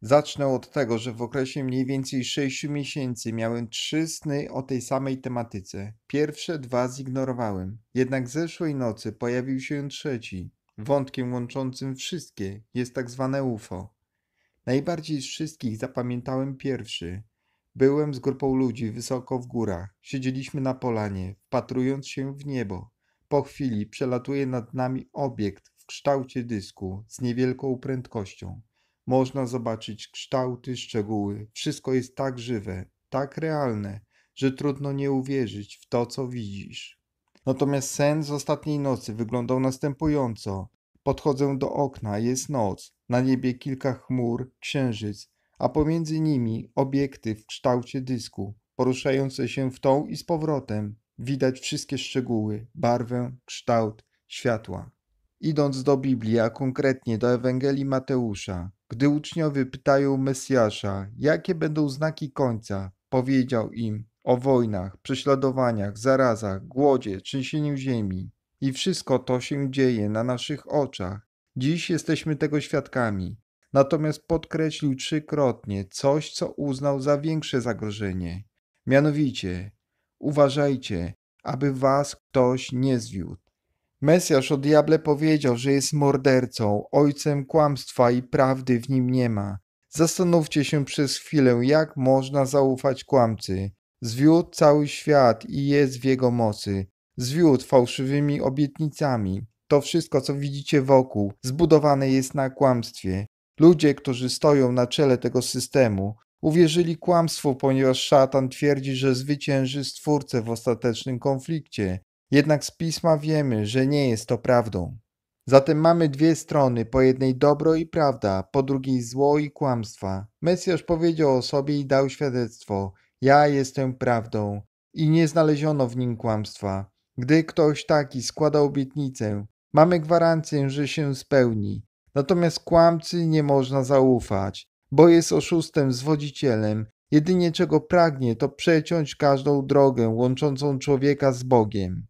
Zacznę od tego, że w okresie mniej więcej 6 miesięcy miałem trzy sny o tej samej tematyce. Pierwsze dwa zignorowałem, jednak zeszłej nocy pojawił się trzeci. Wątkiem łączącym wszystkie jest tak zwane UFO. Najbardziej z wszystkich zapamiętałem pierwszy. Byłem z grupą ludzi wysoko w górach. Siedzieliśmy na polanie, wpatrując się w niebo. Po chwili przelatuje nad nami obiekt w kształcie dysku z niewielką prędkością. Można zobaczyć kształty, szczegóły. Wszystko jest tak żywe, tak realne, że trudno nie uwierzyć w to, co widzisz. Natomiast sen z ostatniej nocy wyglądał następująco. Podchodzę do okna, jest noc, na niebie kilka chmur, księżyc, a pomiędzy nimi obiekty w kształcie dysku, poruszające się w tą i z powrotem. Widać wszystkie szczegóły, barwę, kształt, światła idąc do Biblii, a konkretnie do Ewangelii Mateusza, gdy uczniowie pytają Mesjasza, jakie będą znaki końca, powiedział im o wojnach, prześladowaniach, zarazach, głodzie, trzęsieniu ziemi. I wszystko to się dzieje na naszych oczach. Dziś jesteśmy tego świadkami. Natomiast podkreślił trzykrotnie coś, co uznał za większe zagrożenie. Mianowicie, uważajcie, aby was ktoś nie zwiódł. Mesjasz o diable powiedział, że jest mordercą, ojcem kłamstwa i prawdy w nim nie ma. Zastanówcie się przez chwilę, jak można zaufać kłamcy. Zwiódł cały świat i jest w jego mocy. Zwiódł fałszywymi obietnicami. To wszystko, co widzicie wokół, zbudowane jest na kłamstwie. Ludzie, którzy stoją na czele tego systemu, uwierzyli kłamstwu, ponieważ szatan twierdzi, że zwycięży stwórcę w ostatecznym konflikcie. Jednak z pisma wiemy, że nie jest to prawdą. Zatem mamy dwie strony, po jednej dobro i prawda, po drugiej zło i kłamstwa. Mesjasz powiedział o sobie i dał świadectwo: Ja jestem prawdą. I nie znaleziono w nim kłamstwa. Gdy ktoś taki składa obietnicę, mamy gwarancję, że się spełni. Natomiast kłamcy nie można zaufać, bo jest oszustem, zwodzicielem. Jedynie czego pragnie, to przeciąć każdą drogę łączącą człowieka z Bogiem.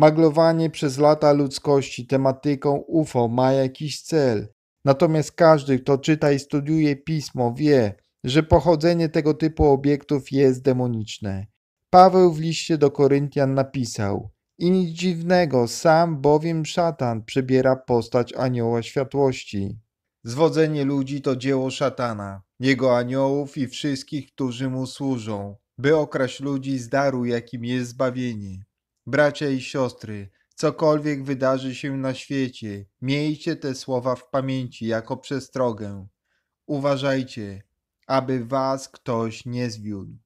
Maglowanie przez lata ludzkości tematyką UFO ma jakiś cel. Natomiast każdy, kto czyta i studiuje pismo, wie, że pochodzenie tego typu obiektów jest demoniczne. Paweł w liście do Koryntian napisał: I nic dziwnego, sam bowiem szatan przybiera postać anioła światłości. Zwodzenie ludzi to dzieło szatana, jego aniołów i wszystkich, którzy mu służą, by okraść ludzi z daru, jakim jest zbawienie. Bracia i siostry, cokolwiek wydarzy się na świecie, miejcie te słowa w pamięci jako przestrogę. Uważajcie, aby was ktoś nie zwiódł.